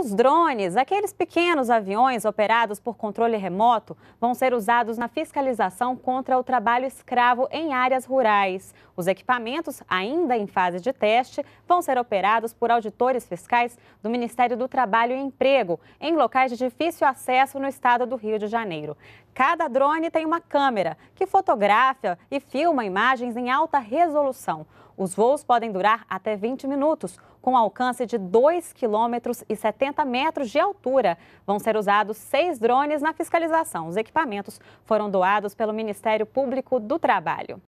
os drones, aqueles pequenos aviões operados por controle remoto, vão ser usados na fiscalização contra o trabalho escravo em áreas rurais. Os equipamentos, ainda em fase de teste, vão ser operados por auditores fiscais do Ministério do Trabalho e Emprego, em locais de difícil acesso no estado do Rio de Janeiro. Cada drone tem uma câmera que fotografa e filma imagens em alta resolução. Os voos podem durar até 20 minutos, com alcance de 2 km e 70 metros de altura. Vão ser usados seis drones na fiscalização. Os equipamentos foram doados pelo Ministério Público do Trabalho.